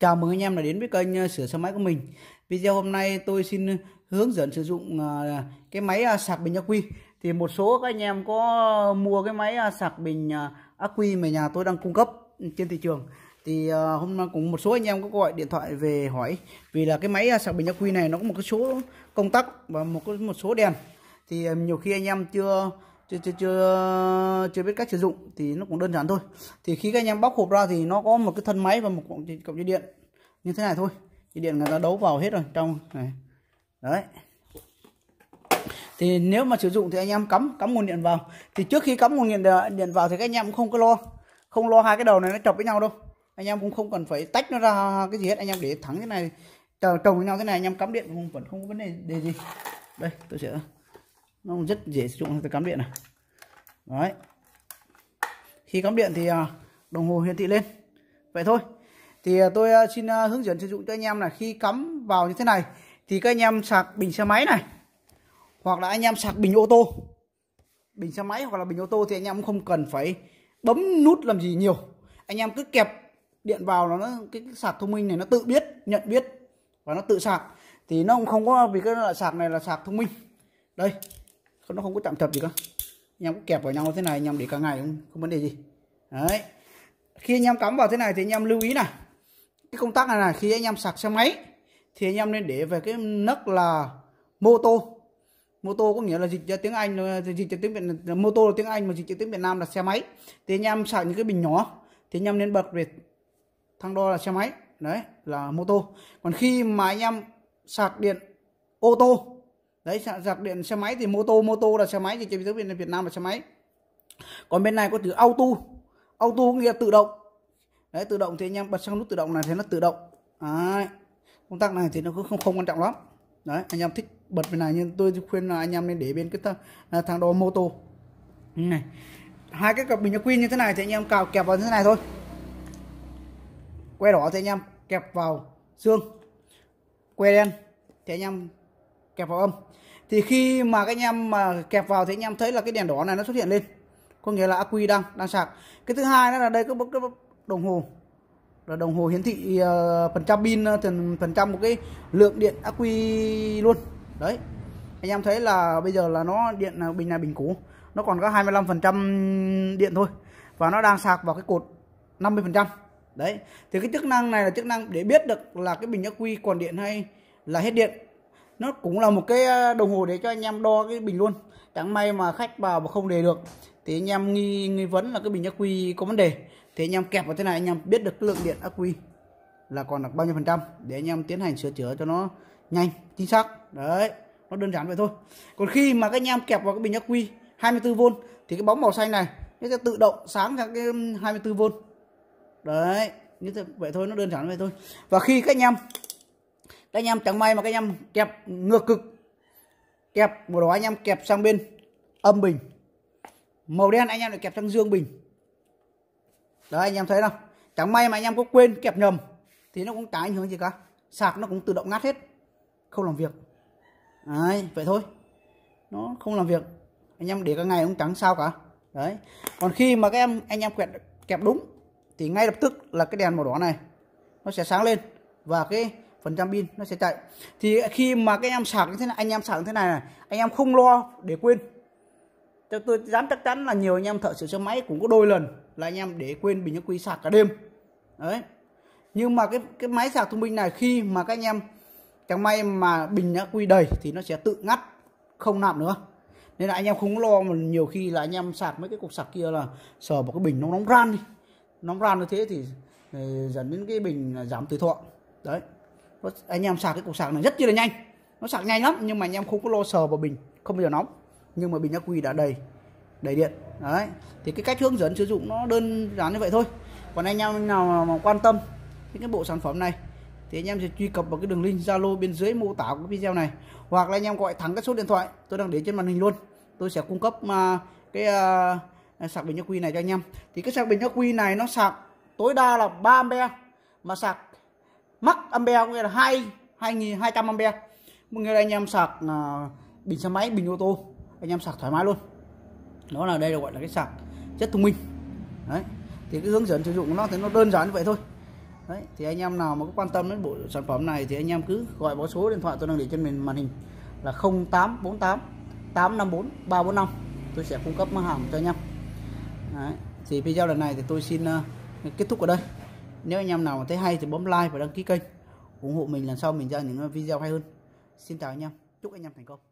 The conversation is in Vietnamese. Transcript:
Chào mừng anh em đã đến với kênh ờ, sửa xe máy của mình Video hôm nay tôi xin ờ, hướng dẫn sử dụng ờ, cái máy sạc bình ắc quy Thì một số các anh em có mua cái máy sạc bình ắc quy mà nhà tôi đang cung cấp trên thị trường Thì hôm nay cũng một số anh em có gọi điện thoại về hỏi Vì là cái máy sạc bình ắc quy này nó có một cái số công tắc và một một số đèn Thì nhiều khi anh em chưa chưa, chưa, chưa, chưa biết cách sử dụng thì nó cũng đơn giản thôi thì khi các anh em bóc hộp ra thì nó có một cái thân máy và một cổng dây, cổng dây điện như thế này thôi dây điện người ta đấu vào hết rồi trong này đấy thì nếu mà sử dụng thì anh em cắm cắm nguồn điện vào thì trước khi cắm nguồn điện ờ, điện vào thì các anh em cũng không có lo không lo hai cái đầu này nó chọc với nhau đâu anh em cũng không cần phải tách nó ra cái gì hết anh em để thẳng thế này chồng với nhau thế này anh em cắm điện cũng vẫn không có vấn đề gì đây tôi sẽ nó rất dễ sử dụng để cắm điện này đấy khi cắm điện thì à, đồng hồ hiển thị lên vậy thôi thì à, tôi à, xin hướng dẫn sử dụng cho anh em là khi cắm vào như thế này thì các anh em sạc bình xe máy này hoặc là anh em sạc bình ô tô bình xe máy hoặc là bình ô tô thì anh em không cần phải bấm nút làm gì nhiều anh em cứ kẹp điện vào nó cái sạc thông minh này nó tự biết nhận biết và nó tự sạc thì nó cũng không có vì cái loại sạc này là sạc thông minh đây nó không có tạm thập gì cả anh em cũng kẹp vào nhau thế này anh em để cả ngày không, không vấn đề gì đấy khi anh em cắm vào thế này thì anh em lưu ý này cái công tắc này là khi anh em sạc xe máy thì anh em nên để về cái nấc là mô tô mô tô có nghĩa là dịch ra tiếng anh dịch ra tiếng việt mô tô là tiếng anh mà dịch ra tiếng việt nam là xe máy thì anh em sạc những cái bình nhỏ thì anh em nên bật về thang đo là xe máy đấy là mô tô còn khi mà anh em sạc điện ô tô đấy sạc điện xe máy thì mô tô mô tô là xe máy thì trên tiếng việt việt nam là xe máy còn bên này có từ auto auto nghĩa tự động đấy tự động thì anh em bật sang nút tự động này thì nó tự động đấy. công tắc này thì nó cũng không không quan trọng lắm đấy anh em thích bật bên này nhưng tôi khuyên là anh em nên để bên cái thang, thang đó mô tô này hai cái cặp bình ắc quy như thế này thì anh em cào kẹp vào như thế này thôi que đỏ thì anh em kẹp vào xương que đen thì anh em kẹp vào âm thì khi mà các anh em mà kẹp vào thì anh em thấy là cái đèn đỏ này nó xuất hiện lên có nghĩa là ác quy đang đang sạc cái thứ hai đó là đây có một cái đồng hồ là đồng hồ hiển thị uh, phần trăm pin ờ, phần phần trăm một cái lượng điện ác quy luôn đấy anh em thấy là bây giờ là nó điện ờ, bình này bình cũ nó còn có 25% điện thôi và nó đang sạc vào cái cột 50% đấy thì cái chức năng này là chức năng để biết được là cái bình ác quy còn điện hay là hết điện nó cũng là một cái à, đồng hồ để cho anh em đo cái bình luôn chẳng may mà khách vào mà không đề được thì anh em nghi nghi vấn là cái bình ắc quy có vấn đề thì anh em kẹp vào thế này anh em biết được cái lượng điện ắc quy là còn được bao nhiêu phần trăm để anh em tiến hành sửa chữa cho nó nhanh chính xác đấy nó đơn giản vậy thôi còn khi mà các anh em kẹp vào cái bình ắc quy 24V thì cái bóng màu xanh này nó sẽ tự động sáng ra cái 24V đấy như vậy thôi nó đơn giản vậy thôi và khi các anh em anh em chẳng may mà các anh em kẹp ngược cực kẹp một đó anh em kẹp sang bên âm bình màu đen anh em lại kẹp sang dương bình đấy anh em thấy không chẳng may mà anh em có quên kẹp nhầm thì nó cũng chả ảnh hưởng gì cả sạc nó cũng tự động ngắt hết không làm việc đấy vậy thôi nó không làm việc anh em để cả ngày cũng chẳng sao cả đấy còn khi mà các em anh em kẹp kẹp đúng thì ngay lập tức là cái đèn màu đỏ này nó sẽ sáng lên và cái phần trăm pin nó sẽ chạy thì khi mà các em sạc như thế này anh em sạc như thế này này anh em không lo để quên cho tôi dám chắc chắn là nhiều anh em thợ sửa xe máy cũng có đôi lần là anh em để quên bình ắc quy sạc cả đêm đấy nhưng mà cái cái máy sạc thông minh này khi mà các anh em chẳng may mà bình ắc quy đầy thì nó sẽ tự ngắt không nạp nữa nên là anh em không lo mà nhiều khi là anh em sạc mấy cái cục sạc kia là sờ vào cái bình nó nóng ran đi nóng ran như thế thì ờ, dẫn đến cái bình giảm tuổi thọ đấy anh em sạc cái cục sạc này rất chi là nhanh nó sạc nhanh lắm nhưng mà anh em không có lo sờ vào bình không bao giờ nóng nhưng mà bình ắc quy đã đầy đầy điện đấy thì cái cách hướng dẫn sử dụng nó đơn giản như vậy thôi còn anh em nào mà quan tâm những cái bộ sản phẩm này thì anh em sẽ truy cập vào cái đường link Zalo bên dưới mô tả của video này hoặc là anh em gọi thẳng cái số điện thoại tôi đang để trên màn hình luôn tôi sẽ cung cấp uh, cái à, à, sạc bình ắc quy này cho anh em thì cái sạc bình ắc quy này nó sạc tối đa là 3 ampe mà sạc mắc ampe nghĩa là hai hai nghìn hai trăm ampe mọi người anh em sạc uh, bình xe máy bình ô tô anh em sạc thoải mái luôn đó là đây là gọi là cái sạc rất thông minh đấy thì cái hướng dẫn sử dụng của nó thì nó đơn giản như vậy thôi đấy thì anh em nào mà có quan tâm đến bộ sản phẩm này thì anh em cứ gọi vào số điện thoại tôi đang để trên màn hình là 0848 854 345 tôi sẽ cung cấp mã hàng cho anh em đấy. thì video lần này thì tôi xin uh, kết thúc ở đây nếu anh em nào thấy hay thì bấm like và đăng ký kênh, ủng hộ mình lần sau mình ra những video hay hơn. Xin chào anh em, chúc anh em thành công.